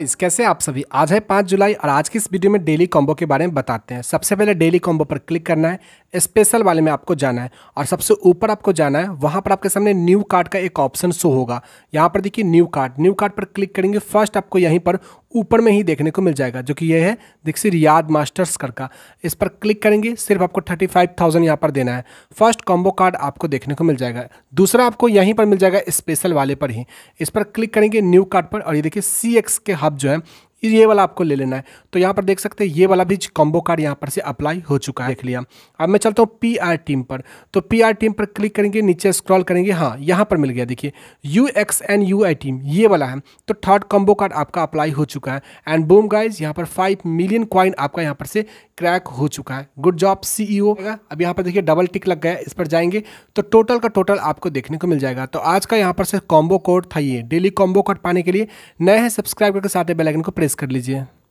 इस कैसे आप सभी आज है पाँच जुलाई और आज की इस वीडियो में डेली कॉम्बो के बारे में बताते हैं सबसे पहले डेली कॉम्बो पर क्लिक करना है स्पेशल वाले में आपको जाना है और सबसे ऊपर आपको जाना है वहां पर आपके सामने न्यू कार्ड का एक ऑप्शन शो होगा यहां पर देखिए न्यू कार्ड न्यू कार्ड पर क्लिक करेंगे फर्स्ट आपको यहीं पर ऊपर में ही देखने को मिल जाएगा जो कि यह है दिक्सी रियाद मास्टर्स कर का इस पर क्लिक करेंगे सिर्फ आपको थर्टी फाइव थाउजेंड यहाँ पर देना है फर्स्ट कॉम्बो कार्ड आपको देखने को मिल जाएगा दूसरा आपको यहीं पर मिल जाएगा स्पेशल वाले पर ही इस पर क्लिक करेंगे न्यू कार्ड पर और ये देखिए सी एक्स के हब जो है ये वाला आपको ले लेना है तो यहाँ पर देख सकते हैं ये वाला भी कॉम्बो कार्ड यहाँ पर से अप्लाई हो चुका है देख लिया अब मैं चलता हूँ पी आर टीम पर तो पी आर टीम पर क्लिक करेंगे नीचे स्क्रॉल करेंगे हाँ यहाँ पर मिल गया देखिए U X N U I team ये वाला है तो थर्ड कॉम्बो कार्ड आपका अप्लाई हो चुका है एंड बूम गाइज यहाँ पर फाइव मिलियन क्वाइन आपका यहाँ पर से क्रैक हो चुका है गुड जॉब सी ई अब यहाँ पर देखिए डबल टिक लग गया इस पर जाएंगे तो टोटल का टोटल आपको देखने को मिल जाएगा तो आज का यहाँ पर से कॉम्बो कोड था ये डेली कॉम्बो कोड पाने के लिए नए हैं सब्सक्राइब करके साथ ही बेलाइकन को प्रेस कर लीजिए